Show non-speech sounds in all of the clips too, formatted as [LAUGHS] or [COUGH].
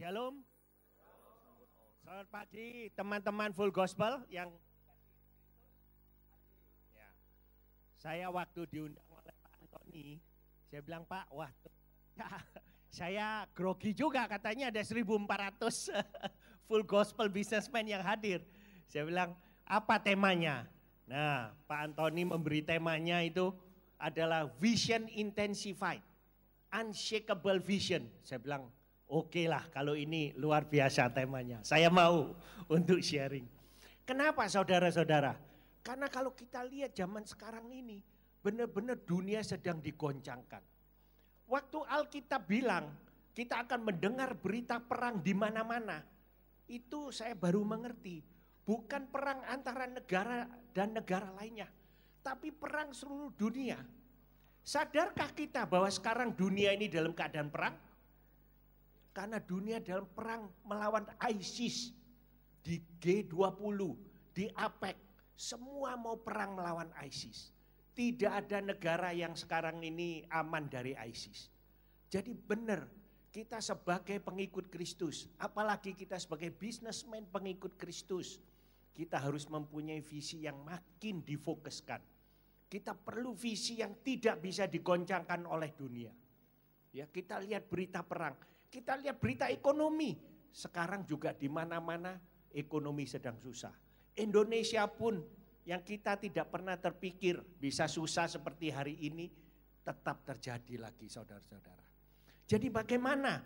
Shalom. Selamat pagi teman-teman Full Gospel yang ya. saya waktu diundang oleh Pak Antoni, saya bilang Pak, wah ya, [LAUGHS] saya grogi juga katanya ada 1.400 [LAUGHS] Full Gospel businessman yang hadir. Saya bilang apa temanya? Nah, Pak Antoni memberi temanya itu adalah Vision Intensified, Unshakable Vision. Saya bilang Oke okay lah kalau ini luar biasa temanya. Saya mau untuk sharing. Kenapa saudara-saudara? Karena kalau kita lihat zaman sekarang ini, benar-benar dunia sedang digoncangkan. Waktu Alkitab bilang, kita akan mendengar berita perang di mana-mana. Itu saya baru mengerti. Bukan perang antara negara dan negara lainnya. Tapi perang seluruh dunia. Sadarkah kita bahwa sekarang dunia ini dalam keadaan perang? Karena dunia dalam perang melawan ISIS di G20, di APEC, semua mau perang melawan ISIS. Tidak ada negara yang sekarang ini aman dari ISIS. Jadi benar, kita sebagai pengikut Kristus, apalagi kita sebagai bisnismen pengikut Kristus, kita harus mempunyai visi yang makin difokuskan. Kita perlu visi yang tidak bisa digoncangkan oleh dunia. Ya, kita lihat berita perang. Kita lihat berita ekonomi. Sekarang juga di mana-mana ekonomi sedang susah. Indonesia pun yang kita tidak pernah terpikir bisa susah seperti hari ini tetap terjadi lagi saudara-saudara. Jadi bagaimana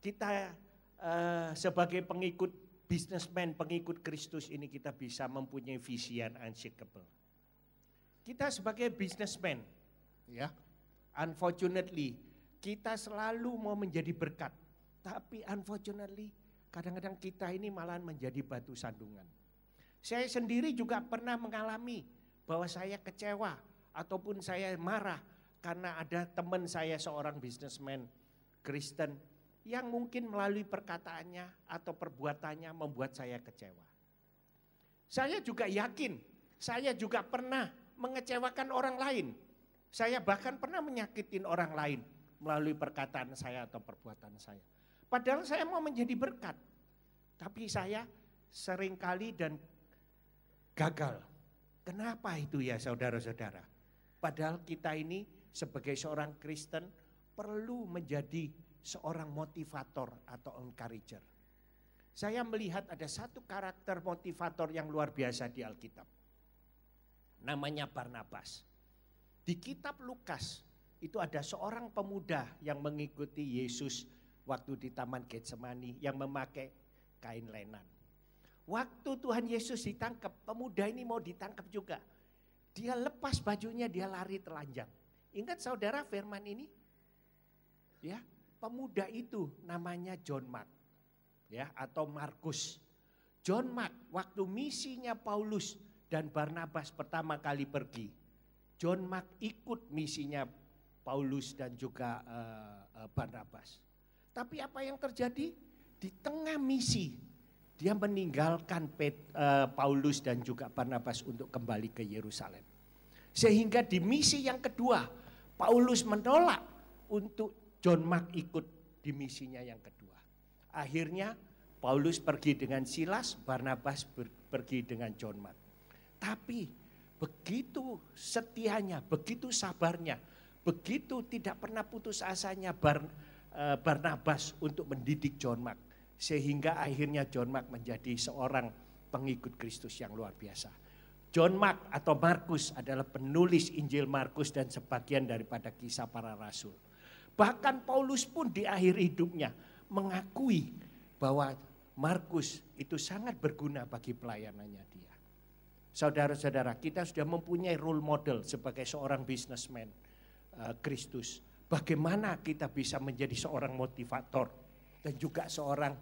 kita uh, sebagai pengikut bisnismen, pengikut Kristus ini kita bisa mempunyai visi yang unshakable. Kita sebagai bisnismen, ya, unfortunately kita selalu mau menjadi berkat. Tapi unfortunately kadang-kadang kita ini malah menjadi batu sandungan. Saya sendiri juga pernah mengalami bahwa saya kecewa ataupun saya marah karena ada teman saya seorang bisnismen Kristen yang mungkin melalui perkataannya atau perbuatannya membuat saya kecewa. Saya juga yakin, saya juga pernah mengecewakan orang lain. Saya bahkan pernah menyakitin orang lain melalui perkataan saya atau perbuatan saya. Padahal saya mau menjadi berkat. Tapi saya seringkali dan gagal. Kenapa itu ya saudara-saudara? Padahal kita ini sebagai seorang Kristen perlu menjadi seorang motivator atau encourager. Saya melihat ada satu karakter motivator yang luar biasa di Alkitab. Namanya Barnabas. Di kitab Lukas itu ada seorang pemuda yang mengikuti Yesus waktu di Taman Getsemani yang memakai kain lenan. Waktu Tuhan Yesus ditangkap, pemuda ini mau ditangkap juga. Dia lepas bajunya, dia lari telanjang. Ingat saudara firman ini? Ya, pemuda itu namanya John Mark. Ya, atau Markus. John Mark waktu misinya Paulus dan Barnabas pertama kali pergi. John Mark ikut misinya Paulus dan juga uh, Barnabas. Tapi apa yang terjadi di tengah misi dia meninggalkan Pet, uh, Paulus dan juga Barnabas untuk kembali ke Yerusalem. Sehingga di misi yang kedua Paulus menolak untuk John Mark ikut di misinya yang kedua. Akhirnya Paulus pergi dengan Silas, Barnabas pergi dengan John Mark. Tapi begitu setianya, begitu sabarnya Begitu tidak pernah putus asanya Bar, e, Barnabas untuk mendidik John Mark. Sehingga akhirnya John Mark menjadi seorang pengikut Kristus yang luar biasa. John Mark atau Markus adalah penulis Injil Markus dan sebagian daripada kisah para rasul. Bahkan Paulus pun di akhir hidupnya mengakui bahwa Markus itu sangat berguna bagi pelayanannya dia. Saudara-saudara, kita sudah mempunyai role model sebagai seorang businessman Eh, Kristus. Bagaimana kita bisa menjadi seorang motivator dan juga seorang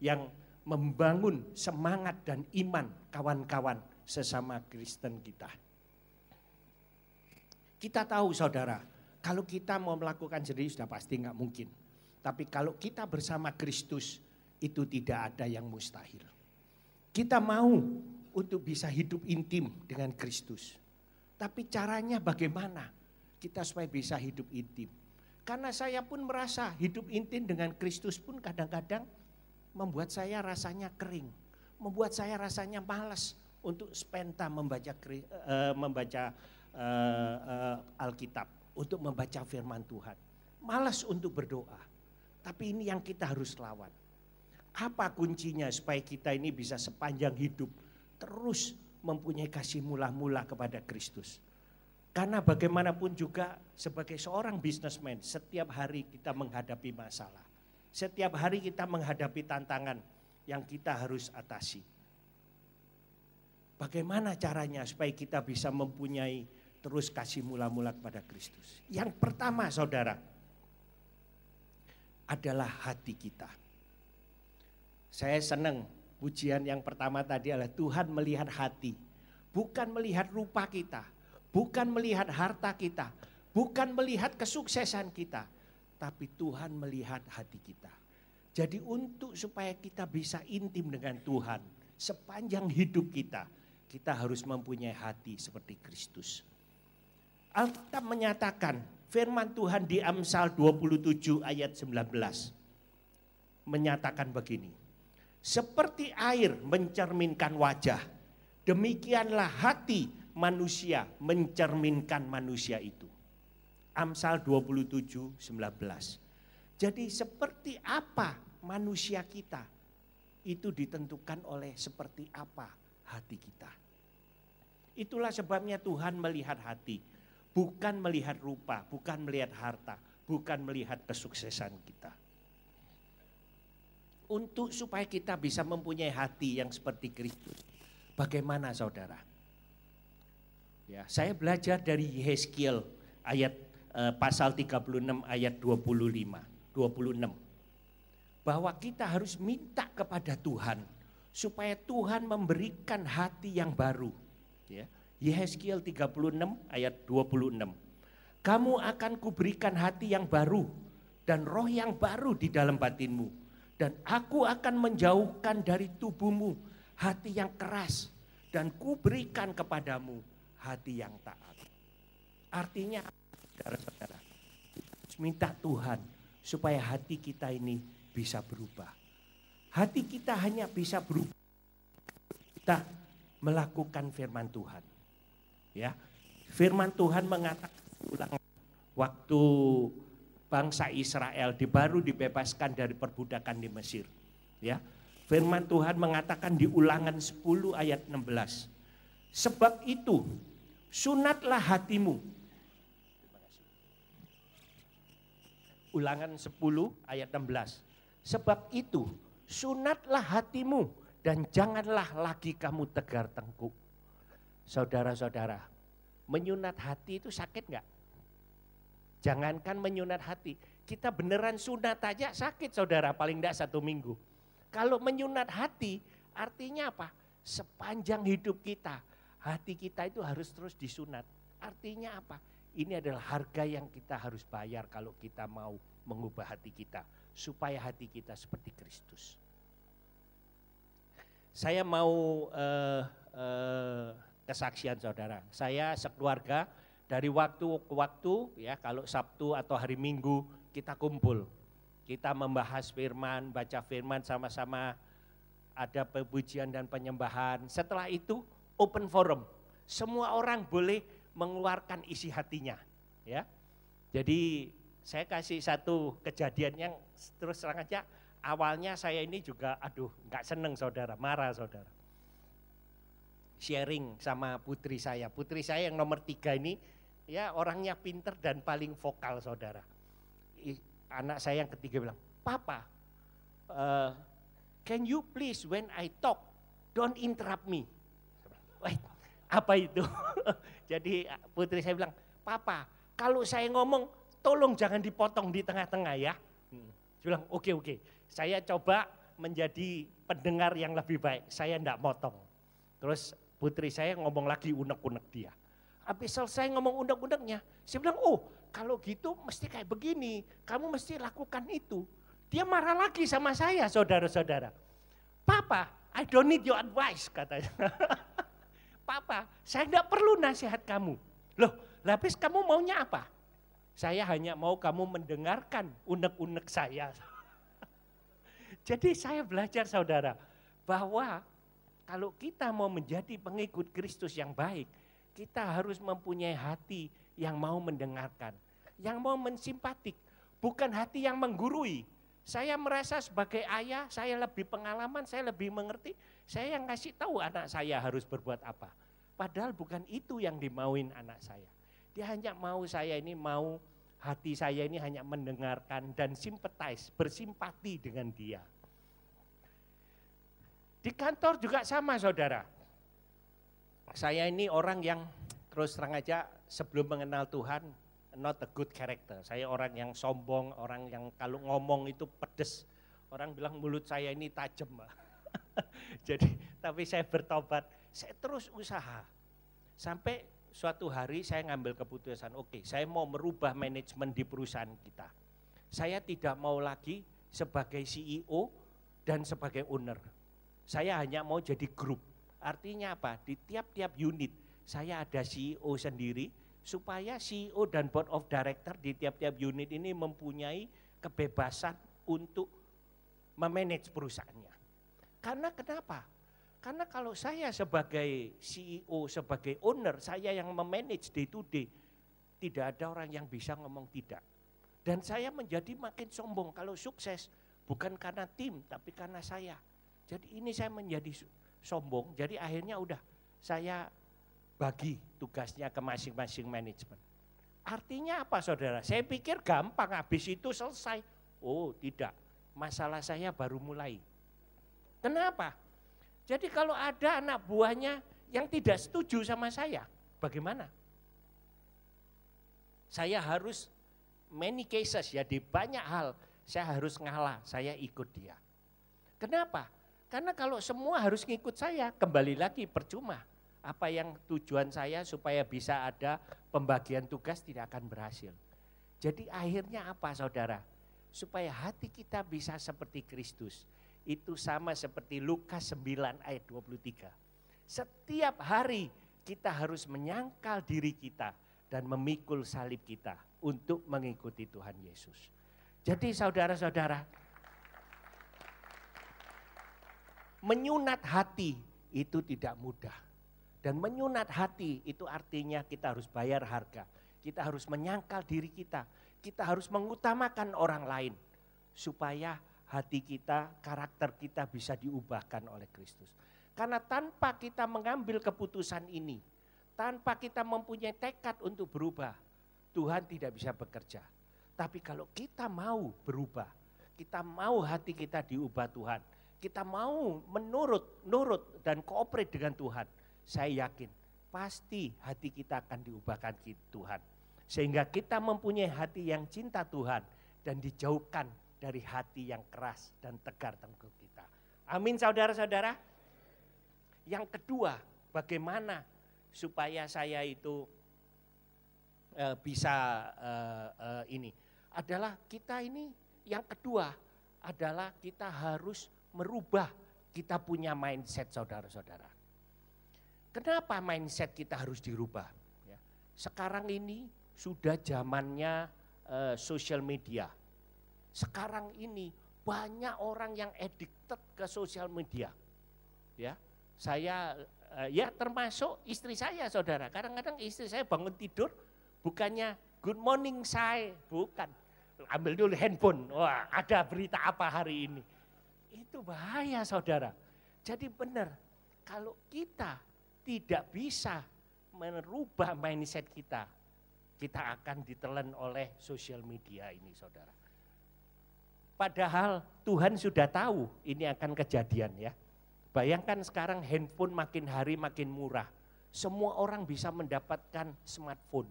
yang membangun semangat dan iman kawan-kawan sesama Kristen kita. Kita tahu saudara, kalau kita mau melakukan sendiri sudah pasti nggak mungkin. Tapi kalau kita bersama Kristus itu tidak ada yang mustahil. Kita mau untuk bisa hidup intim dengan Kristus. Tapi caranya bagaimana? kita supaya bisa hidup intim. Karena saya pun merasa hidup intim dengan Kristus pun kadang-kadang membuat saya rasanya kering, membuat saya rasanya malas untuk spenta membaca eh, membaca eh, eh, Alkitab, untuk membaca firman Tuhan. Malas untuk berdoa. Tapi ini yang kita harus lawan. Apa kuncinya supaya kita ini bisa sepanjang hidup terus mempunyai kasih mula-mula kepada Kristus? Karena bagaimanapun juga sebagai seorang bisnismen, setiap hari kita menghadapi masalah. Setiap hari kita menghadapi tantangan yang kita harus atasi. Bagaimana caranya supaya kita bisa mempunyai terus kasih mula-mula kepada Kristus? Yang pertama saudara, adalah hati kita. Saya senang pujian yang pertama tadi adalah Tuhan melihat hati. Bukan melihat rupa kita, bukan melihat harta kita, bukan melihat kesuksesan kita, tapi Tuhan melihat hati kita. Jadi untuk supaya kita bisa intim dengan Tuhan sepanjang hidup kita, kita harus mempunyai hati seperti Kristus. Alkitab menyatakan firman Tuhan di Amsal 27 ayat 19 menyatakan begini. Seperti air mencerminkan wajah, demikianlah hati manusia, mencerminkan manusia itu. Amsal 27, 19. Jadi seperti apa manusia kita itu ditentukan oleh seperti apa hati kita. Itulah sebabnya Tuhan melihat hati, bukan melihat rupa, bukan melihat harta, bukan melihat kesuksesan kita. Untuk supaya kita bisa mempunyai hati yang seperti Kristus. Bagaimana saudara? Ya, saya belajar dari Yeskiel ayat eh, pasal 36 ayat 25, 26. Bahwa kita harus minta kepada Tuhan supaya Tuhan memberikan hati yang baru. Ya. Yeskiel 36 ayat 26. Kamu akan kuberikan hati yang baru dan roh yang baru di dalam batinmu dan aku akan menjauhkan dari tubuhmu hati yang keras dan kuberikan kepadamu hati yang taat. Artinya, saudara-saudara, minta Tuhan supaya hati kita ini bisa berubah. Hati kita hanya bisa berubah kita melakukan firman Tuhan. Ya. Firman Tuhan mengatakan ulang waktu bangsa Israel dibaru dibebaskan dari perbudakan di Mesir. Ya. Firman Tuhan mengatakan di ulangan 10 ayat 16. Sebab itu sunatlah hatimu. Ulangan 10 ayat 16. Sebab itu sunatlah hatimu dan janganlah lagi kamu tegar tengkuk. Saudara-saudara, menyunat hati itu sakit enggak? Jangankan menyunat hati, kita beneran sunat aja sakit saudara, paling enggak satu minggu. Kalau menyunat hati, artinya apa? Sepanjang hidup kita, hati kita itu harus terus disunat. Artinya apa? Ini adalah harga yang kita harus bayar kalau kita mau mengubah hati kita supaya hati kita seperti Kristus. Saya mau eh, eh, kesaksian saudara. Saya sekeluarga dari waktu ke waktu ya kalau Sabtu atau hari Minggu kita kumpul. Kita membahas firman, baca firman sama-sama ada pepujian dan penyembahan. Setelah itu open forum. Semua orang boleh mengeluarkan isi hatinya, ya. Jadi saya kasih satu kejadian yang terus terang aja awalnya saya ini juga aduh nggak seneng saudara, marah saudara. Sharing sama putri saya, putri saya yang nomor tiga ini ya orangnya pinter dan paling vokal saudara. anak saya yang ketiga bilang, Papa, uh, can you please when I talk don't interrupt me. Wait, apa itu? [LAUGHS] Jadi ah, putri saya bilang, Papa, kalau saya ngomong tolong jangan dipotong di tengah-tengah ya. Hmm. Saya bilang, oke oke, okay. saya coba menjadi pendengar yang lebih baik, saya enggak motong. Terus putri saya ngomong lagi unek-unek dia. Habis selesai ngomong undang-undangnya, saya bilang, oh kalau gitu mesti kayak begini, kamu mesti lakukan itu. Dia marah lagi sama saya saudara-saudara. Papa, I don't need your advice katanya. [LAUGHS] apa saya tidak perlu nasihat kamu. Loh, lapis kamu maunya apa? Saya hanya mau kamu mendengarkan unek-unek saya. [LAUGHS] Jadi saya belajar saudara, bahwa kalau kita mau menjadi pengikut Kristus yang baik, kita harus mempunyai hati yang mau mendengarkan, yang mau mensimpatik, bukan hati yang menggurui. Saya merasa sebagai ayah, saya lebih pengalaman, saya lebih mengerti. Saya yang kasih tahu anak saya harus berbuat apa. Padahal bukan itu yang dimauin anak saya. Dia hanya mau saya ini mau hati saya ini hanya mendengarkan dan simpatis, bersimpati dengan dia. Di kantor juga sama saudara. Saya ini orang yang terus terang aja sebelum mengenal Tuhan not a good character. Saya orang yang sombong, orang yang kalau ngomong itu pedes. Orang bilang mulut saya ini tajam. [LAUGHS] Jadi tapi saya bertobat, saya terus usaha. Sampai suatu hari saya ngambil keputusan, oke, okay, saya mau merubah manajemen di perusahaan kita. Saya tidak mau lagi sebagai CEO dan sebagai owner. Saya hanya mau jadi grup. Artinya apa? Di tiap-tiap unit saya ada CEO sendiri supaya CEO dan board of director di tiap-tiap unit ini mempunyai kebebasan untuk memanage perusahaannya. Karena kenapa? Karena kalau saya sebagai CEO, sebagai owner, saya yang memanage day to day, tidak ada orang yang bisa ngomong tidak. Dan saya menjadi makin sombong kalau sukses, bukan karena tim, tapi karena saya. Jadi ini saya menjadi sombong, jadi akhirnya udah saya bagi tugasnya ke masing-masing manajemen. Artinya apa saudara? Saya pikir gampang, habis itu selesai. Oh tidak, masalah saya baru mulai. Kenapa? Jadi kalau ada anak buahnya yang tidak setuju sama saya, bagaimana? Saya harus many cases ya di banyak hal saya harus ngalah, saya ikut dia. Kenapa? Karena kalau semua harus ngikut saya, kembali lagi percuma. Apa yang tujuan saya supaya bisa ada pembagian tugas tidak akan berhasil. Jadi akhirnya apa saudara? Supaya hati kita bisa seperti Kristus itu sama seperti Lukas 9 ayat 23. Setiap hari kita harus menyangkal diri kita dan memikul salib kita untuk mengikuti Tuhan Yesus. Jadi saudara-saudara, menyunat hati itu tidak mudah. Dan menyunat hati itu artinya kita harus bayar harga. Kita harus menyangkal diri kita. Kita harus mengutamakan orang lain. Supaya hati kita, karakter kita bisa diubahkan oleh Kristus. Karena tanpa kita mengambil keputusan ini, tanpa kita mempunyai tekad untuk berubah, Tuhan tidak bisa bekerja. Tapi kalau kita mau berubah, kita mau hati kita diubah Tuhan, kita mau menurut, nurut dan kooperate dengan Tuhan, saya yakin pasti hati kita akan diubahkan Tuhan. Sehingga kita mempunyai hati yang cinta Tuhan dan dijauhkan dari hati yang keras dan tegar tengkuk kita. Amin saudara-saudara. Yang kedua, bagaimana supaya saya itu e, bisa e, e, ini adalah kita ini yang kedua adalah kita harus merubah kita punya mindset saudara-saudara. Kenapa mindset kita harus dirubah? Ya, sekarang ini sudah zamannya e, social media sekarang ini banyak orang yang addicted ke sosial media. Ya, saya eh, ya termasuk istri saya saudara. Kadang-kadang istri saya bangun tidur bukannya good morning saya, bukan ambil dulu handphone. Wah, ada berita apa hari ini? Itu bahaya saudara. Jadi benar kalau kita tidak bisa merubah mindset kita, kita akan ditelan oleh sosial media ini saudara. Padahal Tuhan sudah tahu ini akan kejadian ya. Bayangkan sekarang handphone makin hari makin murah. Semua orang bisa mendapatkan smartphone.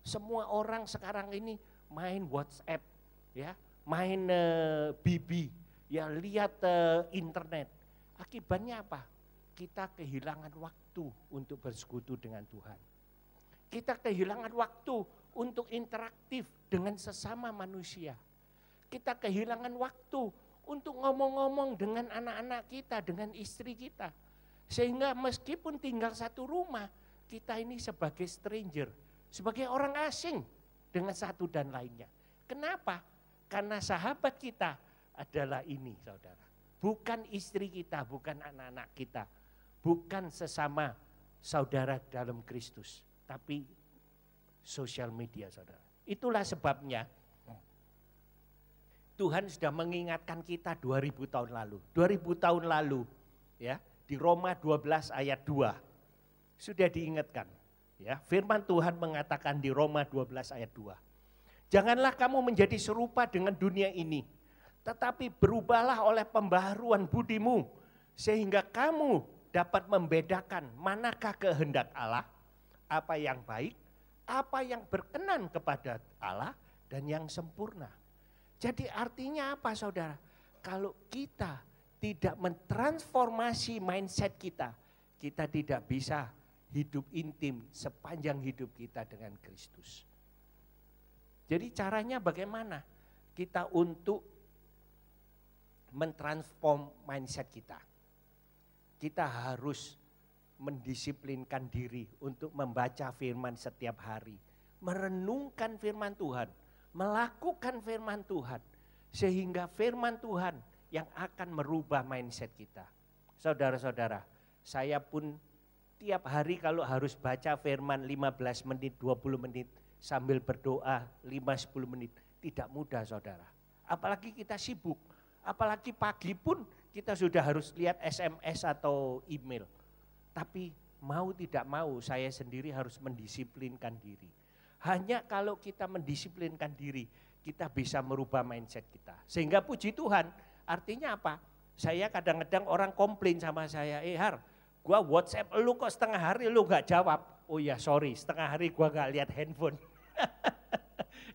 Semua orang sekarang ini main WhatsApp ya, main uh, eh, BB, ya lihat uh, internet. Akibatnya apa? Kita kehilangan waktu untuk bersekutu dengan Tuhan. Kita kehilangan waktu untuk interaktif dengan sesama manusia kita kehilangan waktu untuk ngomong-ngomong dengan anak-anak kita, dengan istri kita. Sehingga meskipun tinggal satu rumah, kita ini sebagai stranger, sebagai orang asing dengan satu dan lainnya. Kenapa? Karena sahabat kita adalah ini saudara. Bukan istri kita, bukan anak-anak kita, bukan sesama saudara dalam Kristus, tapi sosial media saudara. Itulah sebabnya Tuhan sudah mengingatkan kita 2000 tahun lalu. 2000 tahun lalu ya di Roma 12 ayat 2 sudah diingatkan. Ya, firman Tuhan mengatakan di Roma 12 ayat 2. Janganlah kamu menjadi serupa dengan dunia ini, tetapi berubahlah oleh pembaharuan budimu sehingga kamu dapat membedakan manakah kehendak Allah, apa yang baik, apa yang berkenan kepada Allah dan yang sempurna. Jadi artinya apa saudara? Kalau kita tidak mentransformasi mindset kita, kita tidak bisa hidup intim sepanjang hidup kita dengan Kristus. Jadi caranya bagaimana kita untuk mentransform mindset kita. Kita harus mendisiplinkan diri untuk membaca firman setiap hari. Merenungkan firman Tuhan melakukan firman Tuhan sehingga firman Tuhan yang akan merubah mindset kita. Saudara-saudara, saya pun tiap hari kalau harus baca firman 15 menit, 20 menit sambil berdoa 5-10 menit, tidak mudah saudara. Apalagi kita sibuk, apalagi pagi pun kita sudah harus lihat SMS atau email. Tapi mau tidak mau saya sendiri harus mendisiplinkan diri hanya kalau kita mendisiplinkan diri, kita bisa merubah mindset kita. Sehingga puji Tuhan, artinya apa? Saya kadang-kadang orang komplain sama saya, eh Har, gua WhatsApp lu kok setengah hari lu gak jawab. Oh ya sorry, setengah hari gue gak lihat handphone. [LAUGHS]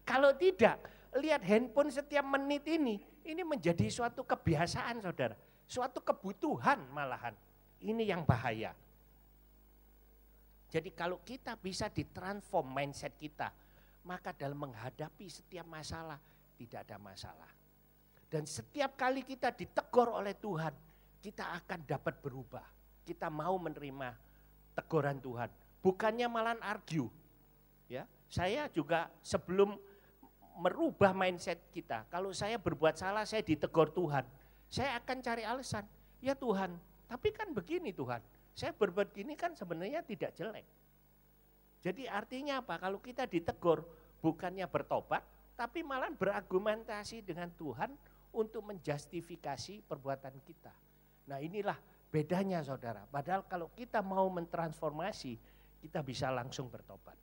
kalau tidak, lihat handphone setiap menit ini, ini menjadi suatu kebiasaan saudara. Suatu kebutuhan malahan. Ini yang bahaya. Jadi kalau kita bisa ditransform mindset kita, maka dalam menghadapi setiap masalah tidak ada masalah. Dan setiap kali kita ditegur oleh Tuhan, kita akan dapat berubah. Kita mau menerima teguran Tuhan, bukannya malah argue. Ya, saya juga sebelum merubah mindset kita. Kalau saya berbuat salah, saya ditegur Tuhan. Saya akan cari alasan. Ya Tuhan, tapi kan begini Tuhan. Saya berbuat gini kan sebenarnya tidak jelek. Jadi artinya apa? Kalau kita ditegur bukannya bertobat, tapi malah berargumentasi dengan Tuhan untuk menjustifikasi perbuatan kita. Nah inilah bedanya saudara. Padahal kalau kita mau mentransformasi, kita bisa langsung bertobat.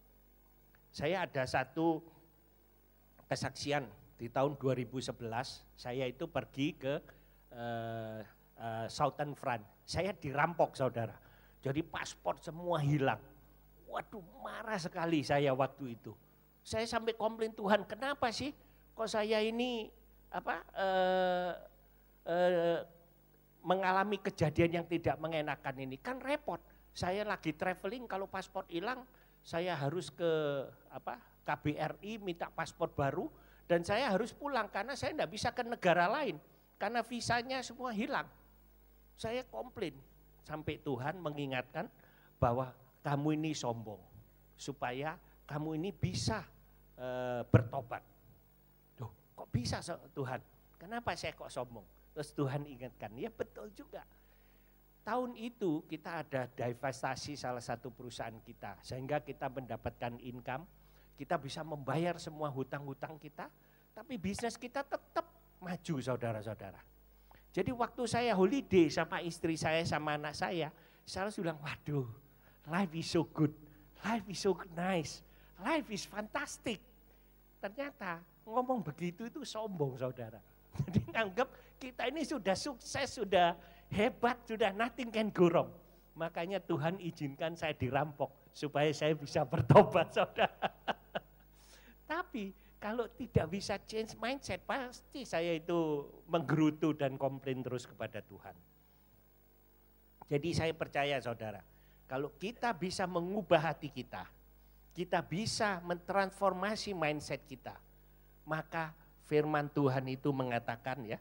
Saya ada satu kesaksian di tahun 2011, saya itu pergi ke uh, uh, Southern France. Saya dirampok saudara. Jadi paspor semua hilang. Waduh marah sekali saya waktu itu. Saya sampai komplain Tuhan, kenapa sih kok saya ini apa eh, eh, mengalami kejadian yang tidak mengenakan ini? Kan repot. Saya lagi traveling kalau paspor hilang, saya harus ke apa KBRI minta paspor baru dan saya harus pulang karena saya tidak bisa ke negara lain karena visanya semua hilang. Saya komplain, sampai Tuhan mengingatkan bahwa kamu ini sombong supaya kamu ini bisa e, bertobat. Tuh, kok bisa Tuhan? Kenapa saya kok sombong? Terus Tuhan ingatkan, ya betul juga. Tahun itu kita ada divestasi salah satu perusahaan kita sehingga kita mendapatkan income, kita bisa membayar semua hutang-hutang kita, tapi bisnis kita tetap maju saudara-saudara jadi waktu saya holiday sama istri saya sama anak saya, saya harus bilang, waduh, life is so good, life is so nice, life is fantastic. Ternyata ngomong begitu itu sombong saudara. [LAUGHS] Jadi anggap kita ini sudah sukses, sudah hebat, sudah nothing can go wrong. Makanya Tuhan izinkan saya dirampok supaya saya bisa bertobat [LAUGHS] saudara. Tapi kalau tidak bisa change mindset, pasti saya itu menggerutu dan komplain terus kepada Tuhan. Jadi saya percaya saudara, kalau kita bisa mengubah hati kita, kita bisa mentransformasi mindset kita, maka firman Tuhan itu mengatakan ya,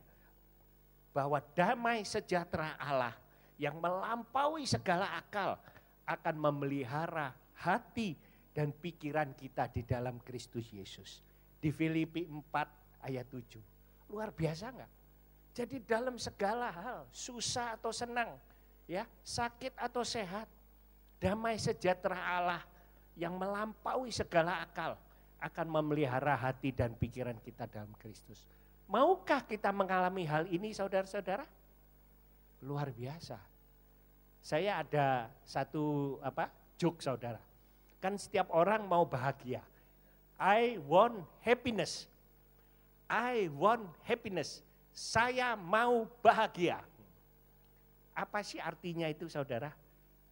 bahwa damai sejahtera Allah yang melampaui segala akal akan memelihara hati dan pikiran kita di dalam Kristus Yesus di Filipi 4 ayat 7. Luar biasa enggak? Jadi dalam segala hal, susah atau senang, ya, sakit atau sehat, damai sejahtera Allah yang melampaui segala akal akan memelihara hati dan pikiran kita dalam Kristus. Maukah kita mengalami hal ini saudara-saudara? Luar biasa. Saya ada satu apa? joke saudara. Kan setiap orang mau bahagia. I want happiness. I want happiness. Saya mau bahagia. Apa sih artinya itu saudara?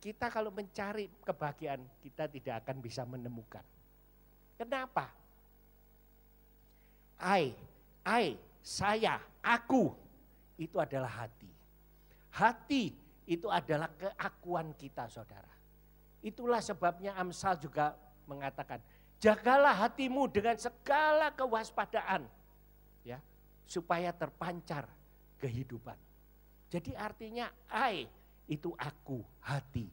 Kita kalau mencari kebahagiaan, kita tidak akan bisa menemukan. Kenapa? I, I, saya, aku, itu adalah hati. Hati itu adalah keakuan kita saudara. Itulah sebabnya Amsal juga mengatakan, Jagalah hatimu dengan segala kewaspadaan ya, supaya terpancar kehidupan. Jadi artinya I itu aku, hati.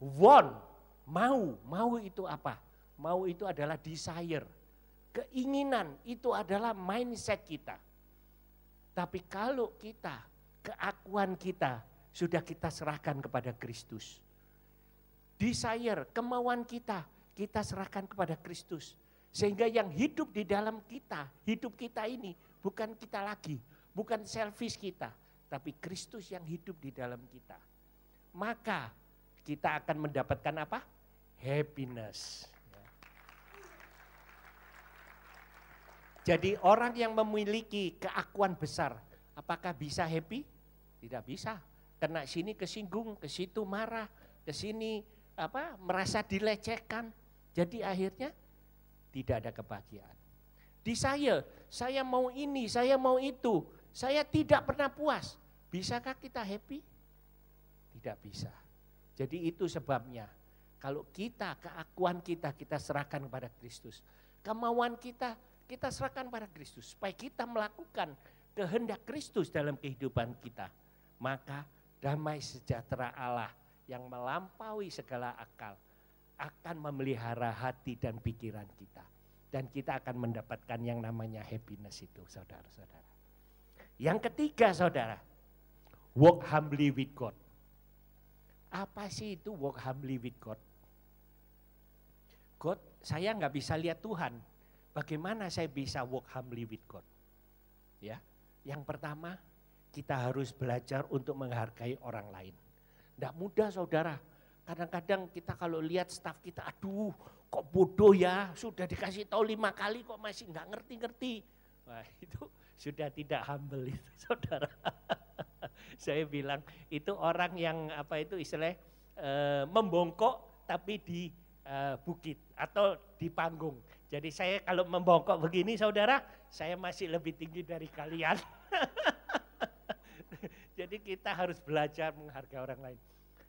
Want, mau, mau itu apa? Mau itu adalah desire. Keinginan itu adalah mindset kita. Tapi kalau kita, keakuan kita sudah kita serahkan kepada Kristus. Desire, kemauan kita kita serahkan kepada Kristus. Sehingga yang hidup di dalam kita, hidup kita ini bukan kita lagi, bukan selfish kita, tapi Kristus yang hidup di dalam kita. Maka kita akan mendapatkan apa? Happiness. Jadi orang yang memiliki keakuan besar, apakah bisa happy? Tidak bisa. Kena sini kesinggung, ke situ marah, ke sini apa merasa dilecehkan, jadi akhirnya tidak ada kebahagiaan. Di saya, saya mau ini, saya mau itu, saya tidak pernah puas. Bisakah kita happy? Tidak bisa. Jadi itu sebabnya kalau kita keakuan kita kita serahkan kepada Kristus. Kemauan kita kita serahkan kepada Kristus supaya kita melakukan kehendak Kristus dalam kehidupan kita. Maka damai sejahtera Allah yang melampaui segala akal akan memelihara hati dan pikiran kita. Dan kita akan mendapatkan yang namanya happiness itu, saudara-saudara. Yang ketiga, saudara, walk humbly with God. Apa sih itu walk humbly with God? God, saya nggak bisa lihat Tuhan. Bagaimana saya bisa walk humbly with God? Ya, yang pertama kita harus belajar untuk menghargai orang lain. Tidak mudah saudara, Kadang-kadang kita kalau lihat staf kita, aduh kok bodoh ya, sudah dikasih tahu lima kali kok masih nggak ngerti-ngerti. Wah itu sudah tidak humble itu [LAUGHS] saudara. Saya bilang itu orang yang apa itu istilah e, eh, membongkok tapi di e, bukit atau di panggung. Jadi saya kalau membongkok begini saudara, saya masih lebih tinggi dari kalian. [LAUGHS] Jadi kita harus belajar menghargai orang lain.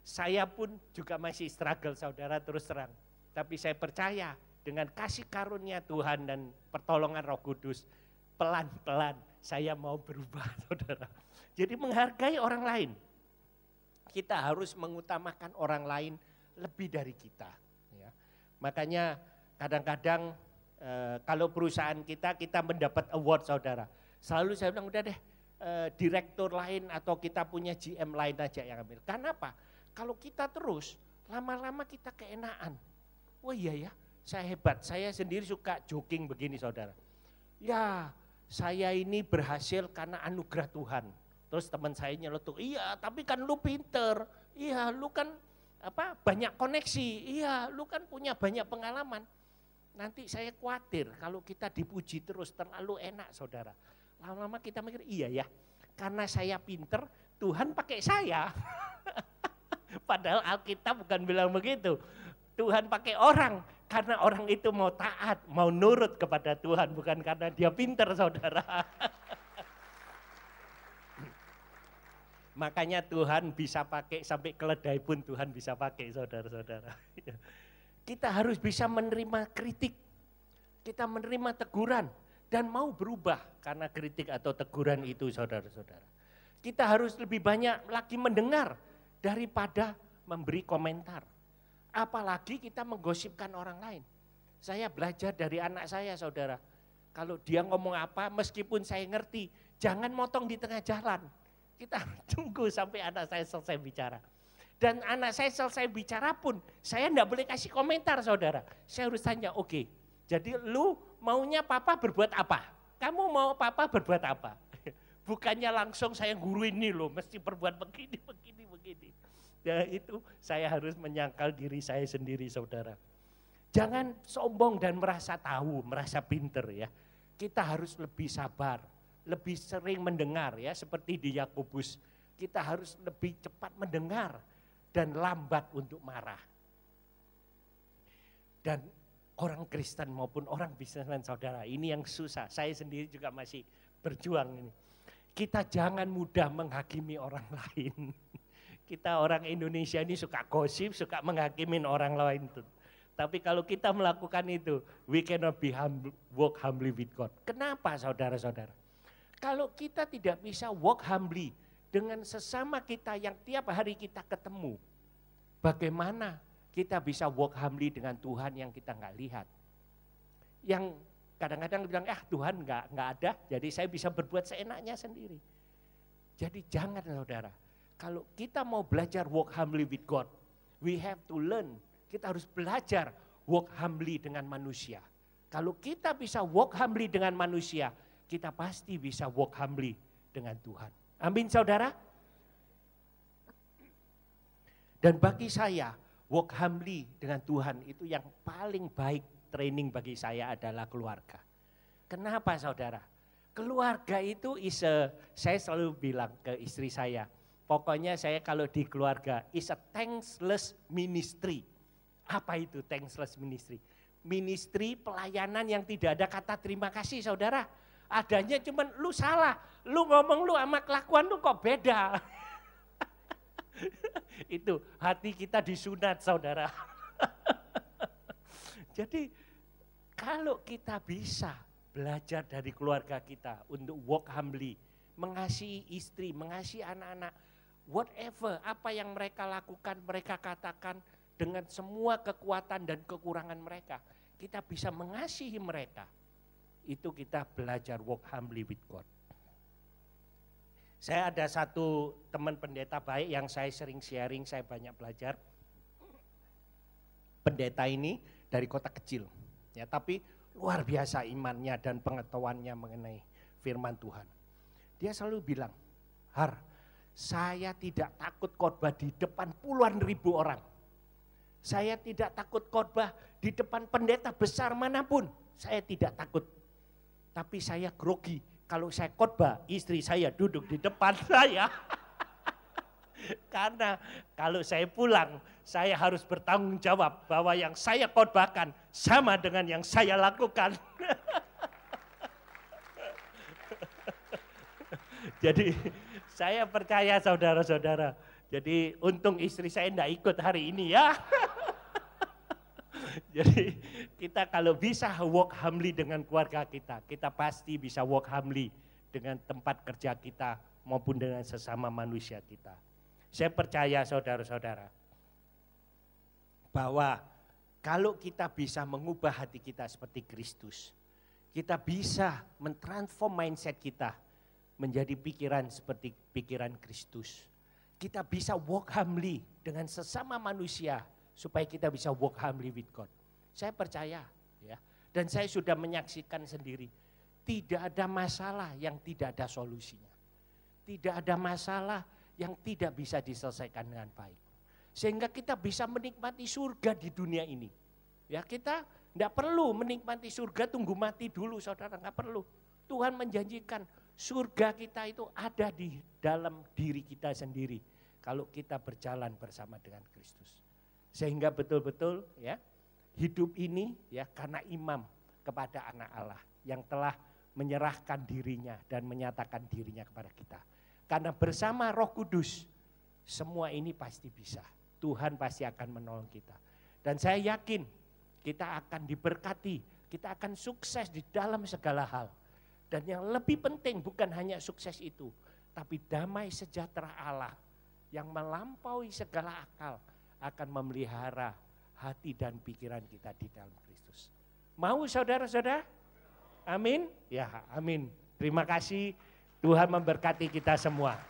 Saya pun juga masih struggle saudara terus terang. Tapi saya percaya dengan kasih karunia Tuhan dan pertolongan roh kudus, pelan-pelan saya mau berubah [LAUGHS] saudara. Jadi menghargai orang lain. Kita harus mengutamakan orang lain lebih dari kita. Ya. Makanya kadang-kadang e, kalau perusahaan kita, kita mendapat award saudara. Selalu saya bilang udah deh, e, direktur lain atau kita punya GM lain aja yang ambil. Kenapa? Kalau kita terus, lama-lama kita keenaan. Wah oh iya ya, saya hebat. Saya sendiri suka joking begini saudara. Ya, saya ini berhasil karena anugerah Tuhan. Terus teman saya nyeletuk, iya tapi kan lu pinter. Iya lu kan apa banyak koneksi. Iya lu kan punya banyak pengalaman. Nanti saya khawatir kalau kita dipuji terus terlalu enak saudara. Lama-lama kita mikir, iya ya karena saya pinter Tuhan pakai saya. [LAUGHS] Padahal Alkitab bukan bilang begitu. Tuhan pakai orang karena orang itu mau taat, mau nurut kepada Tuhan bukan karena dia pinter saudara. [LAUGHS] Makanya Tuhan bisa pakai sampai keledai pun Tuhan bisa pakai saudara-saudara. [LAUGHS] Kita harus bisa menerima kritik. Kita menerima teguran dan mau berubah karena kritik atau teguran itu saudara-saudara. Kita harus lebih banyak lagi mendengar daripada memberi komentar. Apalagi kita menggosipkan orang lain. Saya belajar dari anak saya saudara. Kalau dia ngomong apa meskipun saya ngerti, jangan motong di tengah jalan. Kita [LAUGHS] tunggu sampai anak saya selesai bicara. Dan anak saya selesai bicara pun, saya enggak boleh kasih komentar saudara. Saya harus tanya, oke, okay, jadi lu maunya papa berbuat apa? Kamu mau papa berbuat apa? Bukannya langsung saya guru ini loh, mesti berbuat begini, [LAUGHS] begini, begini. Ya itu saya harus menyangkal diri saya sendiri saudara. Jangan sombong dan merasa tahu, merasa pinter ya. Kita harus lebih sabar, lebih sering mendengar ya seperti di Yakobus. Kita harus lebih cepat mendengar dan lambat untuk marah. Dan orang Kristen maupun orang bisnismen saudara. Ini yang susah. Saya sendiri juga masih berjuang ini. Kita jangan mudah menghakimi orang [LAUGHS] lain. Kita orang Indonesia ini suka gosip, suka menghakimi orang lain. Tapi kalau kita melakukan itu, we cannot be humble, walk humbly with God. Kenapa saudara-saudara? Kalau kita tidak bisa walk humbly dengan sesama kita yang tiap hari kita ketemu, bagaimana kita bisa walk humbly dengan Tuhan yang kita nggak lihat? Yang Kadang-kadang bilang, eh Tuhan nggak nggak ada, jadi saya bisa berbuat seenaknya sendiri. Jadi jangan saudara, kalau kita mau belajar walk humbly with God, we have to learn, kita harus belajar walk humbly dengan manusia. Kalau kita bisa walk humbly dengan manusia, kita pasti bisa walk humbly dengan Tuhan. Amin saudara. Dan bagi saya, walk humbly dengan Tuhan itu yang paling baik training bagi saya adalah keluarga. Kenapa saudara? Keluarga itu is a, saya selalu bilang ke istri saya, pokoknya saya kalau di keluarga is a thankless ministry. Apa itu thankless ministry? Ministry pelayanan yang tidak ada kata terima kasih saudara. Adanya cuman lu salah, lu ngomong lu sama kelakuan lu kok beda. [LAUGHS] itu hati kita disunat saudara. [LAUGHS] Jadi kalau kita bisa belajar dari keluarga kita untuk walk humbly, mengasihi istri, mengasihi anak-anak, whatever, apa yang mereka lakukan, mereka katakan dengan semua kekuatan dan kekurangan mereka. Kita bisa mengasihi mereka. Itu kita belajar walk humbly with God. Saya ada satu teman pendeta baik yang saya sering sharing, saya banyak belajar. Pendeta ini dari kota kecil. Ya, tapi luar biasa imannya dan pengetahuannya mengenai firman Tuhan. Dia selalu bilang, Har, saya tidak takut khotbah di depan puluhan ribu orang. Saya tidak takut khotbah di depan pendeta besar manapun. Saya tidak takut. Tapi saya grogi kalau saya khotbah, istri saya duduk di depan [LAUGHS] saya. Karena kalau saya pulang, saya harus bertanggung jawab bahwa yang saya kotbahkan sama dengan yang saya lakukan. [LAUGHS] Jadi saya percaya saudara-saudara. Jadi untung istri saya tidak ikut hari ini ya. [LAUGHS] Jadi kita kalau bisa walk humbly dengan keluarga kita, kita pasti bisa walk humbly dengan tempat kerja kita maupun dengan sesama manusia kita. Saya percaya saudara-saudara bahwa kalau kita bisa mengubah hati kita seperti Kristus, kita bisa mentransform mindset kita menjadi pikiran seperti pikiran Kristus. Kita bisa walk humbly dengan sesama manusia supaya kita bisa walk humbly with God. Saya percaya ya. Dan saya sudah menyaksikan sendiri tidak ada masalah yang tidak ada solusinya. Tidak ada masalah yang tidak bisa diselesaikan dengan baik. Sehingga kita bisa menikmati surga di dunia ini. Ya kita tidak perlu menikmati surga tunggu mati dulu saudara, nggak perlu. Tuhan menjanjikan surga kita itu ada di dalam diri kita sendiri. Kalau kita berjalan bersama dengan Kristus. Sehingga betul-betul ya hidup ini ya karena imam kepada anak Allah yang telah menyerahkan dirinya dan menyatakan dirinya kepada kita. Karena bersama roh kudus, semua ini pasti bisa. Tuhan pasti akan menolong kita. Dan saya yakin kita akan diberkati, kita akan sukses di dalam segala hal. Dan yang lebih penting bukan hanya sukses itu, tapi damai sejahtera Allah yang melampaui segala akal akan memelihara hati dan pikiran kita di dalam Kristus. Mau saudara-saudara? Amin. Ya, amin. Terima kasih. Tuhan memberkati kita semua.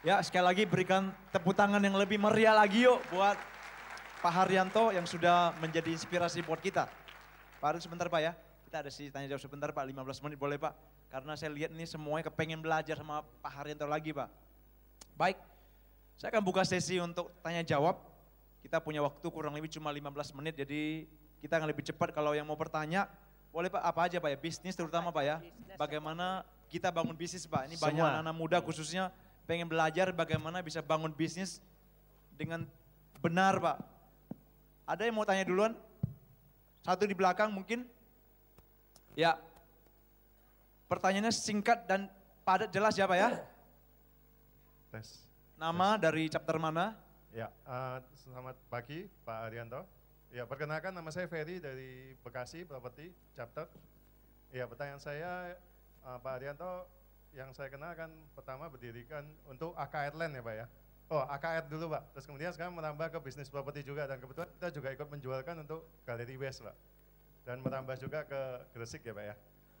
Ya sekali lagi berikan tepuk tangan yang lebih meriah lagi yuk buat Pak Haryanto yang sudah menjadi inspirasi buat kita. Pak Haryanto sebentar Pak ya, kita ada sisi tanya jawab sebentar Pak, 15 menit boleh Pak. Karena saya lihat ini semuanya kepengen belajar sama Pak Haryanto lagi Pak. Baik, saya akan buka sesi untuk tanya jawab. Kita punya waktu kurang lebih cuma 15 menit, jadi kita akan lebih cepat kalau yang mau bertanya boleh Pak, apa aja Pak ya, bisnis terutama Pak ya. Bagaimana kita bangun bisnis Pak, ini Semua. banyak anak-anak muda khususnya pengen belajar bagaimana bisa bangun bisnis dengan benar Pak. Ada yang mau tanya duluan? Satu di belakang mungkin? Ya. Pertanyaannya singkat dan padat jelas ya Pak ya? Tes. Nama Tes. dari chapter mana? Ya, uh, selamat pagi Pak Arianto. Ya, perkenalkan nama saya Ferry dari Bekasi Property Chapter. Ya, pertanyaan saya uh, Pak Arianto yang saya kenal kan pertama berdirikan untuk AKR Land ya Pak ya. Oh, AKR dulu Pak. Terus kemudian sekarang menambah ke bisnis properti juga dan kebetulan kita juga ikut menjualkan untuk Galeri West Pak. Dan menambah juga ke Gresik ya Pak ya.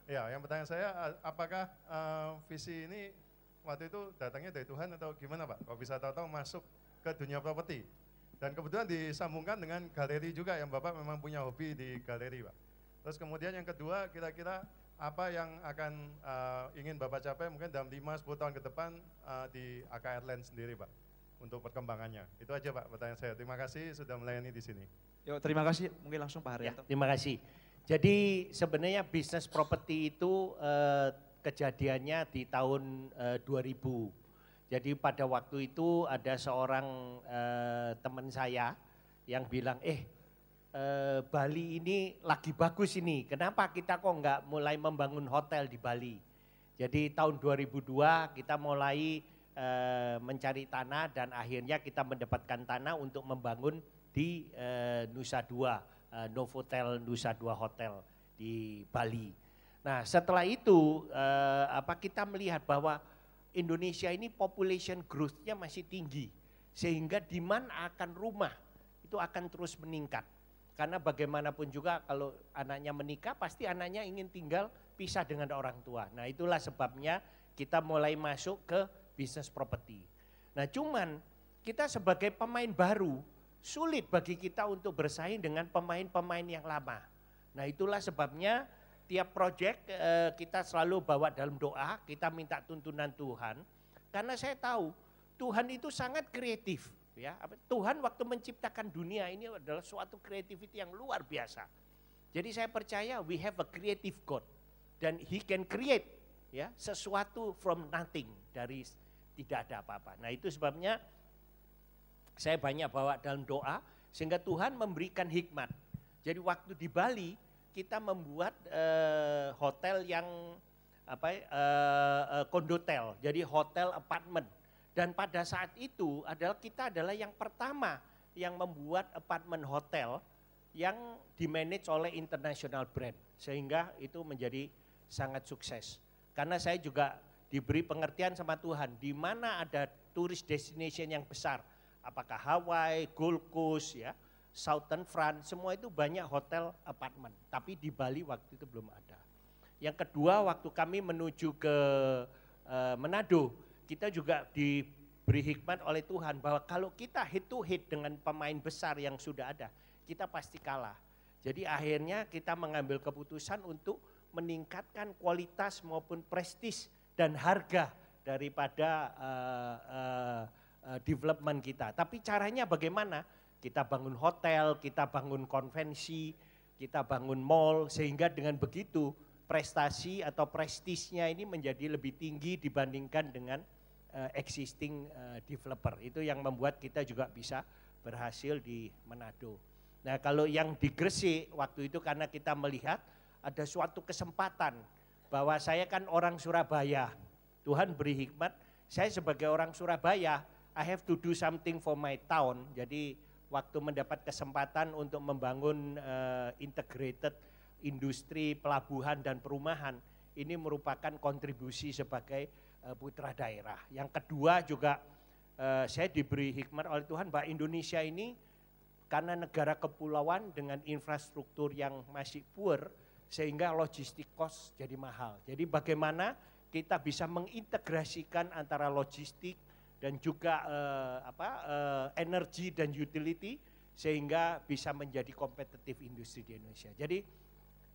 Ya, yang pertanyaan saya apakah uh, visi ini waktu itu datangnya dari Tuhan atau gimana Pak? Kok bisa tahu-tahu masuk ke dunia properti? Dan kebetulan disambungkan dengan galeri juga yang Bapak memang punya hobi di galeri Pak. Terus kemudian yang kedua kira-kira apa yang akan uh, ingin Bapak capai mungkin dalam 5-10 tahun ke depan uh, di AKR Land sendiri Pak untuk perkembangannya. Itu aja Pak pertanyaan saya. Terima kasih sudah melayani di sini. Yo, terima kasih. Mungkin langsung Pak Haryanto. Ya, terima kasih. Jadi sebenarnya bisnis properti itu eh, kejadiannya di tahun eh, 2000. Jadi pada waktu itu ada seorang eh, teman saya yang bilang, eh eh, Bali ini lagi bagus ini, kenapa kita kok nggak mulai membangun hotel di Bali? Jadi tahun 2002 kita mulai eh, mencari tanah dan akhirnya kita mendapatkan tanah untuk membangun di eh, Nusa Dua, eh, Novotel Nusa Dua Hotel di Bali. Nah setelah itu eh, apa kita melihat bahwa Indonesia ini population growth-nya masih tinggi. Sehingga demand akan rumah itu akan terus meningkat. Karena bagaimanapun juga kalau anaknya menikah pasti anaknya ingin tinggal pisah dengan orang tua. Nah itulah sebabnya kita mulai masuk ke bisnis properti. Nah cuman kita sebagai pemain baru sulit bagi kita untuk bersaing dengan pemain-pemain yang lama. Nah itulah sebabnya tiap proyek eh, kita selalu bawa dalam doa, kita minta tuntunan Tuhan. Karena saya tahu Tuhan itu sangat kreatif, ya. Tuhan waktu menciptakan dunia ini adalah suatu kreativiti yang luar biasa. Jadi saya percaya we have a creative God dan he can create ya sesuatu from nothing dari tidak ada apa-apa. Nah, itu sebabnya saya banyak bawa dalam doa sehingga Tuhan memberikan hikmat. Jadi waktu di Bali kita membuat uh, hotel yang apa uh, ya, eh, uh, eh, kondotel, jadi hotel apartemen. Dan pada saat itu adalah kita adalah yang pertama yang membuat apartemen hotel yang dimanage oleh international brand sehingga itu menjadi sangat sukses. Karena saya juga diberi pengertian sama Tuhan di mana ada turis destination yang besar, apakah Hawaii, Gold Coast ya, Southern France, semua itu banyak hotel apartemen. Tapi di Bali waktu itu belum ada. Yang kedua waktu kami menuju ke e, Manado, kita juga diberi hikmat oleh Tuhan bahwa kalau kita hit to hit dengan pemain besar yang sudah ada, kita pasti kalah. Jadi akhirnya kita mengambil keputusan untuk meningkatkan kualitas maupun prestis dan harga daripada uh, uh, uh, development kita. Tapi caranya bagaimana? Kita bangun hotel, kita bangun konvensi, kita bangun mall, sehingga dengan begitu prestasi atau prestisnya ini menjadi lebih tinggi dibandingkan dengan uh, existing uh, developer. Itu yang membuat kita juga bisa berhasil di Manado. Nah kalau yang di Gresik waktu itu karena kita melihat ada suatu kesempatan bahwa saya kan orang Surabaya. Tuhan beri hikmat, saya sebagai orang Surabaya, I have to do something for my town. Jadi waktu mendapat kesempatan untuk membangun uh, integrated industri pelabuhan dan perumahan ini merupakan kontribusi sebagai uh, putra daerah. Yang kedua juga uh, saya diberi hikmat oleh Tuhan bahwa Indonesia ini karena negara kepulauan dengan infrastruktur yang masih poor sehingga logistik cost jadi mahal. Jadi bagaimana kita bisa mengintegrasikan antara logistik dan juga eh, apa eh, energi dan utility sehingga bisa menjadi kompetitif industri di Indonesia. Jadi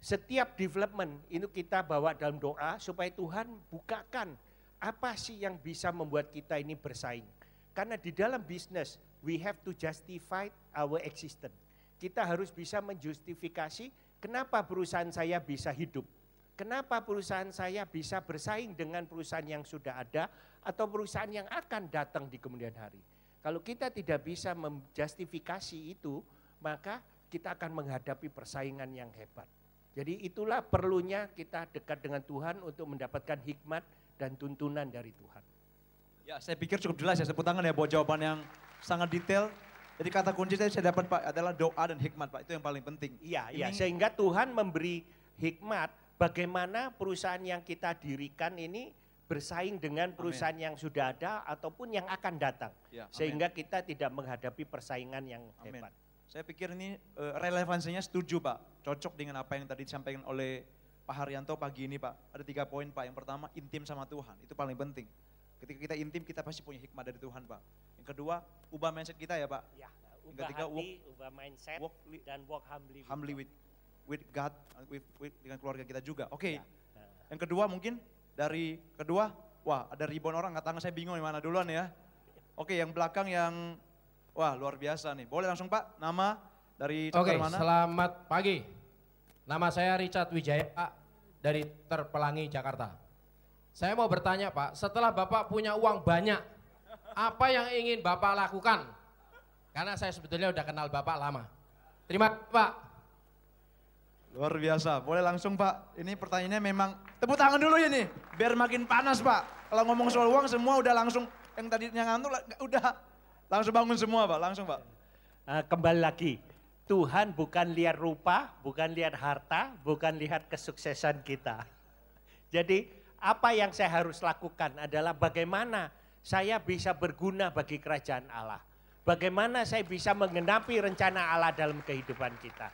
setiap development itu kita bawa dalam doa supaya Tuhan bukakan apa sih yang bisa membuat kita ini bersaing. Karena di dalam bisnis we have to justify our existence. Kita harus bisa menjustifikasi kenapa perusahaan saya bisa hidup. Kenapa perusahaan saya bisa bersaing dengan perusahaan yang sudah ada atau perusahaan yang akan datang di kemudian hari. Kalau kita tidak bisa menjustifikasi itu, maka kita akan menghadapi persaingan yang hebat. Jadi itulah perlunya kita dekat dengan Tuhan untuk mendapatkan hikmat dan tuntunan dari Tuhan. Ya, saya pikir cukup jelas ya sebut tangan ya buat jawaban yang sangat detail. Jadi kata kunci saya, saya dapat Pak adalah doa dan hikmat Pak, itu yang paling penting. Iya, iya, sehingga Tuhan memberi hikmat bagaimana perusahaan yang kita dirikan ini bersaing dengan perusahaan Amen. yang sudah ada ataupun yang akan datang. Ya, sehingga Sehingga kita tidak menghadapi persaingan yang Amen. hebat. Saya pikir ini uh, relevansinya setuju Pak. Cocok dengan apa yang tadi disampaikan oleh Pak Haryanto pagi ini Pak. Ada tiga poin Pak. Yang pertama intim sama Tuhan. Itu paling penting. Ketika kita intim kita pasti punya hikmah dari Tuhan Pak. Yang kedua ubah mindset kita ya Pak. Ya, ubah yang ketiga, hati, walk, ubah mindset walk, dan walk humbly, humbly with, with God, with, with, dengan keluarga kita juga. Oke. Okay. Ya. Yang kedua mungkin dari kedua, wah ada ribuan orang, nggak tangan saya bingung mana duluan ya. Oke, yang belakang yang, wah luar biasa nih. Boleh langsung Pak, nama dari Oke, mana? Oke, selamat pagi. Nama saya Richard Wijaya Pak dari Terpelangi, Jakarta. Saya mau bertanya Pak, setelah Bapak punya uang banyak, apa yang ingin Bapak lakukan? Karena saya sebetulnya udah kenal Bapak lama. Terima kasih Pak. Luar biasa, boleh langsung Pak. Ini pertanyaannya memang Tepuk tangan dulu ya nih, biar makin panas Pak. Kalau ngomong soal uang semua udah langsung, yang tadi yang ngantuk udah langsung bangun semua Pak, langsung Pak. Uh, kembali lagi, Tuhan bukan lihat rupa, bukan lihat harta, bukan lihat kesuksesan kita. Jadi apa yang saya harus lakukan adalah bagaimana saya bisa berguna bagi kerajaan Allah. Bagaimana saya bisa menggenapi rencana Allah dalam kehidupan kita.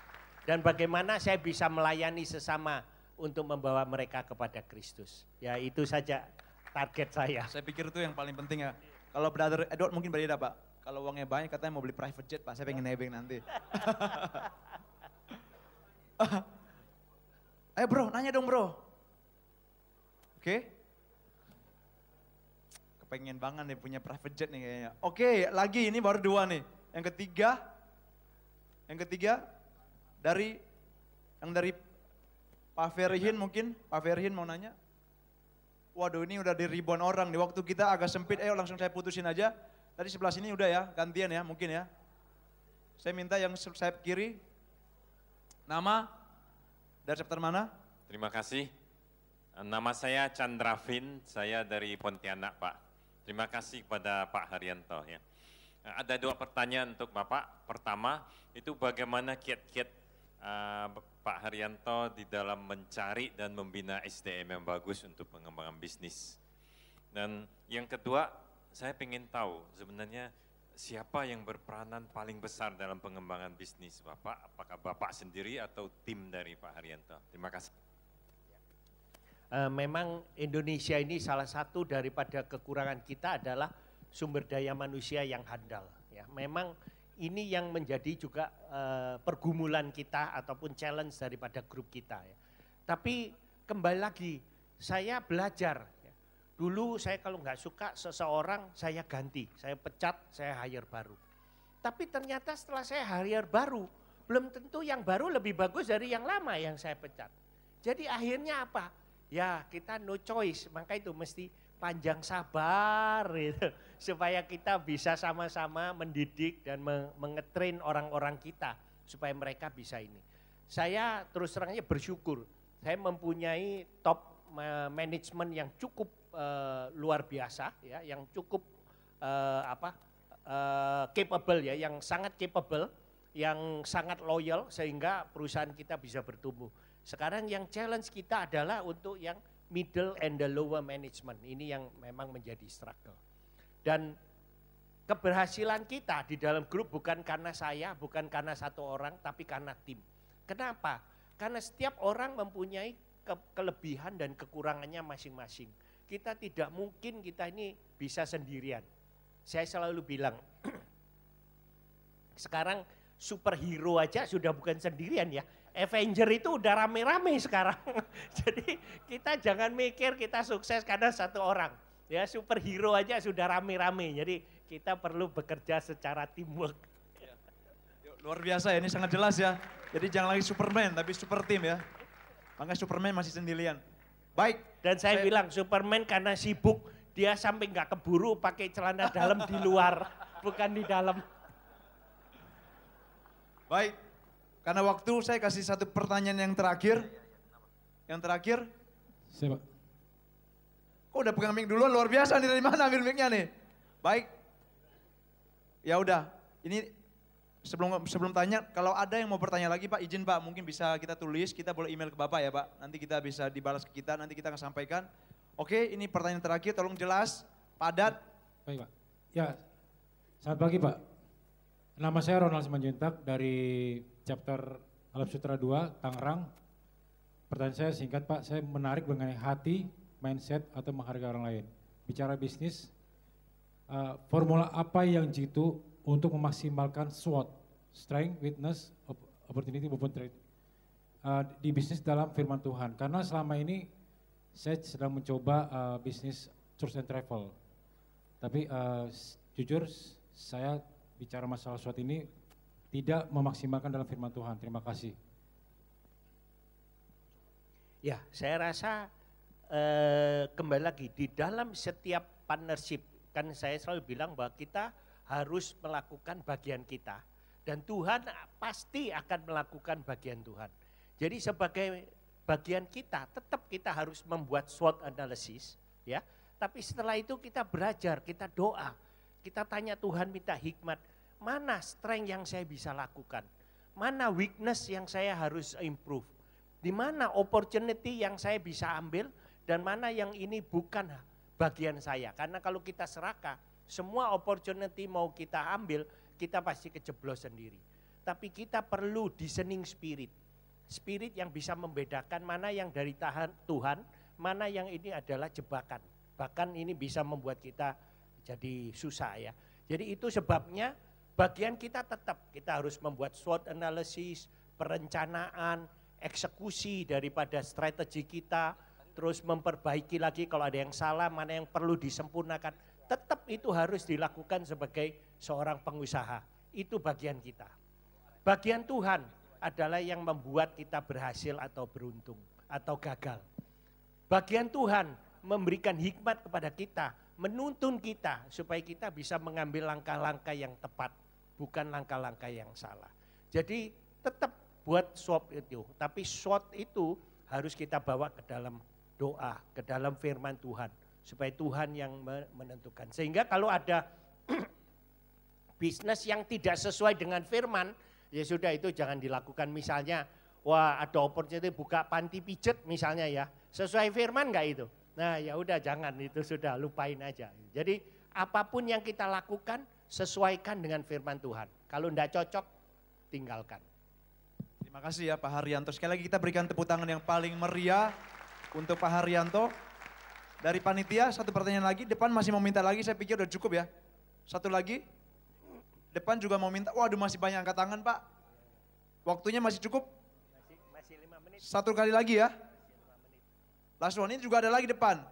Dan bagaimana saya bisa melayani sesama untuk membawa mereka kepada Kristus. Ya itu saja target saya. Saya pikir itu yang paling penting ya. Kalau Brother Edward mungkin berbeda Pak. Kalau uangnya banyak katanya mau beli private jet Pak, saya pengen ya. nebeng nanti. Ayo [LAUGHS] eh, bro, nanya dong bro. Oke. Okay. Kepengen banget nih punya private jet nih kayaknya. Oke, okay, lagi ini baru dua nih. Yang ketiga, yang ketiga dari yang dari Pak Ferhin mungkin, Pak Ferihin mau nanya? Waduh ini udah di ribuan orang di waktu kita agak sempit, ayo langsung saya putusin aja. Tadi sebelah sini udah ya, gantian ya mungkin ya. Saya minta yang sayap kiri, nama dari chapter mana? Terima kasih. Nama saya Chandra Fin, saya dari Pontianak Pak. Terima kasih kepada Pak Haryanto ya. Ada dua pertanyaan untuk Bapak. Pertama, itu bagaimana kiat-kiat Eh, Pak Haryanto di dalam mencari dan membina SDM yang bagus untuk pengembangan bisnis. Dan yang kedua, saya ingin tahu sebenarnya siapa yang berperanan paling besar dalam pengembangan bisnis Bapak? Apakah Bapak sendiri atau tim dari Pak Haryanto? Terima kasih. Eh, memang Indonesia ini salah satu daripada kekurangan kita adalah sumber daya manusia yang handal. Ya, memang ini yang menjadi juga eh, pergumulan kita ataupun challenge daripada grup kita ya. Tapi kembali lagi saya belajar. Ya. Dulu saya kalau nggak suka seseorang saya ganti, saya pecat, saya hire baru. Tapi ternyata setelah saya hire baru, belum tentu yang baru lebih bagus dari yang lama yang saya pecat. Jadi akhirnya apa? Ya kita no choice, maka itu mesti panjang sabar gitu supaya kita bisa sama-sama mendidik dan mengetrain orang-orang kita supaya mereka bisa ini. Saya terus terangnya bersyukur, saya mempunyai top management yang cukup uh, luar biasa, ya, yang cukup uh, apa uh, capable ya, yang sangat capable, yang sangat loyal sehingga perusahaan kita bisa bertumbuh. Sekarang yang challenge kita adalah untuk yang middle and the lower management. Ini yang memang menjadi struggle. Dan keberhasilan kita di dalam grup bukan karena saya, bukan karena satu orang, tapi karena tim. Kenapa? Karena setiap orang mempunyai ke kelebihan dan kekurangannya masing-masing. Kita tidak mungkin kita ini bisa sendirian. Saya selalu bilang, [CLEARS THROAT] sekarang superhero aja sudah bukan sendirian ya. Avenger itu udah rame-rame sekarang. [LAUGHS] Jadi kita jangan mikir kita sukses karena satu orang Ya superhero aja sudah rame-rame. Jadi kita perlu bekerja secara teamwork. Ya. Luar biasa ya, ini sangat jelas ya. Jadi jangan lagi Superman, tapi super team ya. Makanya Superman masih sendirian. Baik. Dan saya, saya... bilang Superman karena sibuk, dia sampai nggak keburu pakai celana dalam di luar, [LAUGHS] bukan di dalam. Baik, karena waktu saya kasih satu pertanyaan yang terakhir. Yang terakhir. Kok udah pegang mic duluan luar biasa nih dari mana ambil micnya nih? Baik. Ya udah, ini sebelum sebelum tanya kalau ada yang mau bertanya lagi Pak izin Pak mungkin bisa kita tulis, kita boleh email ke Bapak ya Pak. Nanti kita bisa dibalas ke kita, nanti kita akan sampaikan. Oke, ini pertanyaan terakhir tolong jelas, padat. Baik Pak. Ya. Selamat pagi Pak. Nama saya Ronald Simanjuntak dari chapter Alam Sutra 2 Tangerang. Pertanyaan saya singkat Pak, saya menarik mengenai hati mindset atau menghargai orang lain. Bicara bisnis, uh, formula apa yang jitu untuk memaksimalkan SWOT, strength, weakness, opportunity maupun trade uh, di bisnis dalam firman Tuhan. Karena selama ini saya sedang mencoba uh, bisnis tours and travel. Tapi uh, jujur saya bicara masalah SWOT ini tidak memaksimalkan dalam firman Tuhan. Terima kasih. Ya, saya rasa Eh, kembali lagi di dalam setiap partnership kan saya selalu bilang bahwa kita harus melakukan bagian kita dan Tuhan pasti akan melakukan bagian Tuhan. Jadi sebagai bagian kita tetap kita harus membuat SWOT analysis ya. Tapi setelah itu kita belajar, kita doa, kita tanya Tuhan minta hikmat, mana strength yang saya bisa lakukan? Mana weakness yang saya harus improve? Di mana opportunity yang saya bisa ambil? dan mana yang ini bukan bagian saya. Karena kalau kita serakah, semua opportunity mau kita ambil, kita pasti kejeblos sendiri. Tapi kita perlu discerning spirit. Spirit yang bisa membedakan mana yang dari tahan Tuhan, mana yang ini adalah jebakan. Bahkan ini bisa membuat kita jadi susah ya. Jadi itu sebabnya bagian kita tetap kita harus membuat SWOT analysis, perencanaan, eksekusi daripada strategi kita, terus memperbaiki lagi kalau ada yang salah, mana yang perlu disempurnakan. Tetap itu harus dilakukan sebagai seorang pengusaha. Itu bagian kita. Bagian Tuhan adalah yang membuat kita berhasil atau beruntung atau gagal. Bagian Tuhan memberikan hikmat kepada kita, menuntun kita supaya kita bisa mengambil langkah-langkah yang tepat, bukan langkah-langkah yang salah. Jadi tetap buat swap itu, tapi swap itu harus kita bawa ke dalam doa, ke dalam firman Tuhan. Supaya Tuhan yang menentukan. Sehingga kalau ada [CLEARS THROAT] bisnis yang tidak sesuai dengan firman, ya sudah itu jangan dilakukan. Misalnya, wah ada opportunity buka panti pijet misalnya ya. Sesuai firman enggak itu? Nah ya udah jangan itu sudah lupain aja. Jadi apapun yang kita lakukan sesuaikan dengan firman Tuhan. Kalau enggak cocok tinggalkan. Terima kasih ya Pak Haryanto. Sekali lagi kita berikan tepuk tangan yang paling meriah untuk Pak Haryanto. Dari panitia, satu pertanyaan lagi. Depan masih mau minta lagi, saya pikir udah cukup ya. Satu lagi. Depan juga mau minta, waduh masih banyak angkat tangan Pak. Waktunya masih cukup? Satu kali lagi ya. Last one ini juga ada lagi depan.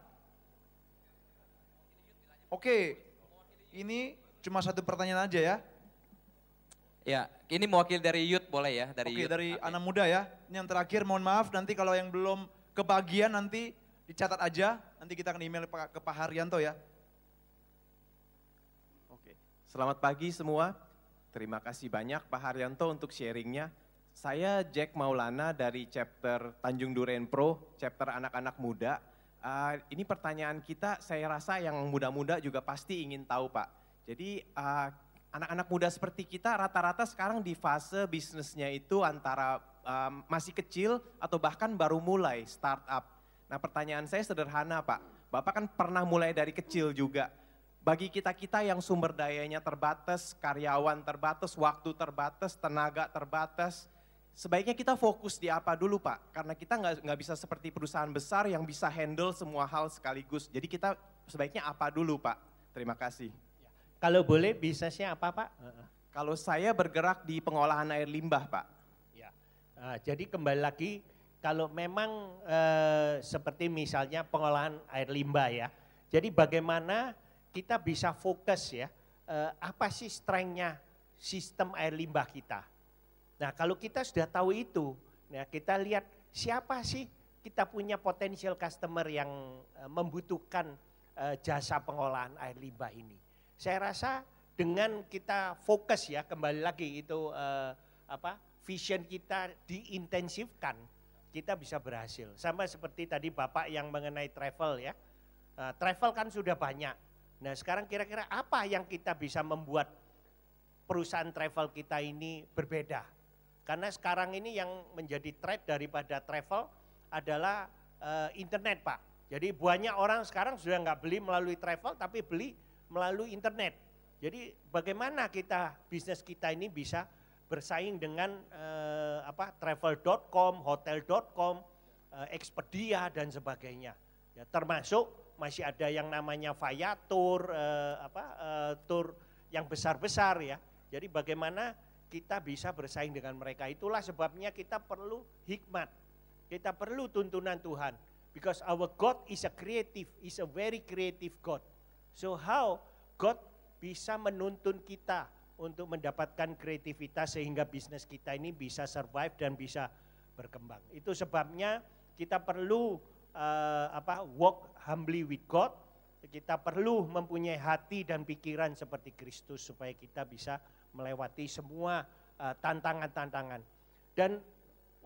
Oke, ini cuma satu pertanyaan aja ya. Ya, ini mewakili dari Yud boleh ya? Dari Oke, Yud. dari anak muda ya. Ini yang terakhir mohon maaf nanti kalau yang belum kebagian nanti dicatat aja, nanti kita akan email ke Pak Haryanto ya. Oke, selamat pagi semua. Terima kasih banyak Pak Haryanto untuk sharingnya. Saya Jack Maulana dari chapter Tanjung Duren Pro, chapter anak-anak muda. Uh, ini pertanyaan kita, saya rasa yang muda-muda juga pasti ingin tahu Pak. Jadi anak ah, anak-anak muda seperti kita rata-rata sekarang di fase bisnisnya itu antara um, masih kecil atau bahkan baru mulai startup. Nah pertanyaan saya sederhana Pak, Bapak kan pernah mulai dari kecil juga. Bagi kita-kita yang sumber dayanya terbatas, karyawan terbatas, waktu terbatas, tenaga terbatas, sebaiknya kita fokus di apa dulu Pak? Karena kita nggak nggak bisa seperti perusahaan besar yang bisa handle semua hal sekaligus. Jadi kita sebaiknya apa dulu Pak? Terima kasih. Kalau boleh bisnisnya apa Pak? Kalau saya bergerak di pengolahan air limbah Pak. Nah, jadi kembali lagi kalau memang e, seperti misalnya pengolahan air limbah ya. Jadi bagaimana kita bisa fokus ya, e, apa sih strengthnya sistem air limbah kita. Nah kalau kita sudah tahu itu, ya kita lihat siapa sih kita punya potensial customer yang e, membutuhkan e, jasa pengolahan air limbah ini. Saya rasa dengan kita fokus ya kembali lagi itu e, apa vision kita diintensifkan, kita bisa berhasil. Sama seperti tadi Bapak yang mengenai travel ya. Uh, travel kan sudah banyak. Nah sekarang kira-kira apa yang kita bisa membuat perusahaan travel kita ini berbeda? Karena sekarang ini yang menjadi threat daripada travel adalah uh, internet Pak. Jadi banyak orang sekarang sudah nggak beli melalui travel tapi beli melalui internet. Jadi bagaimana kita bisnis kita ini bisa bersaing dengan eh, apa travel.com, hotel.com, eh, Expedia dan sebagainya. Ya, termasuk masih ada yang namanya Via Tour eh, apa eh, tour yang besar-besar ya. Jadi bagaimana kita bisa bersaing dengan mereka. Itulah sebabnya kita perlu hikmat. Kita perlu tuntunan Tuhan because our God is a creative, is a very creative God. So how God bisa menuntun kita untuk mendapatkan kreativitas sehingga bisnis kita ini bisa survive dan bisa berkembang. Itu sebabnya kita perlu uh, apa walk humbly with God. Kita perlu mempunyai hati dan pikiran seperti Kristus supaya kita bisa melewati semua eh, tantangan-tantangan. Uh, dan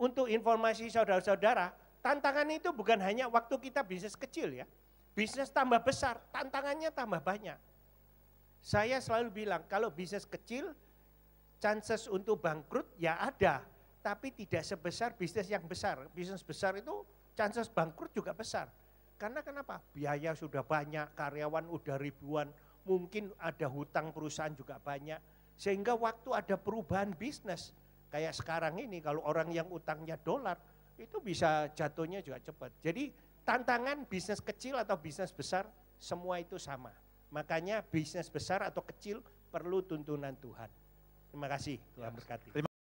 untuk informasi saudara-saudara, tantangan itu bukan hanya waktu kita bisnis kecil ya. Bisnis tambah besar, tantangannya tambah banyak saya selalu bilang kalau bisnis kecil, chances untuk bangkrut ya ada, tapi tidak sebesar bisnis yang besar. Bisnis besar itu chances bangkrut juga besar. Karena kenapa? Biaya sudah banyak, karyawan udah ribuan, mungkin ada hutang perusahaan juga banyak. Sehingga waktu ada perubahan bisnis, kayak sekarang ini kalau orang yang utangnya dolar, itu bisa jatuhnya juga cepat. Jadi tantangan bisnis kecil atau bisnis besar, semua itu sama. Makanya bisnis besar atau kecil perlu tuntunan Tuhan. Terima kasih, Tuhan berkati.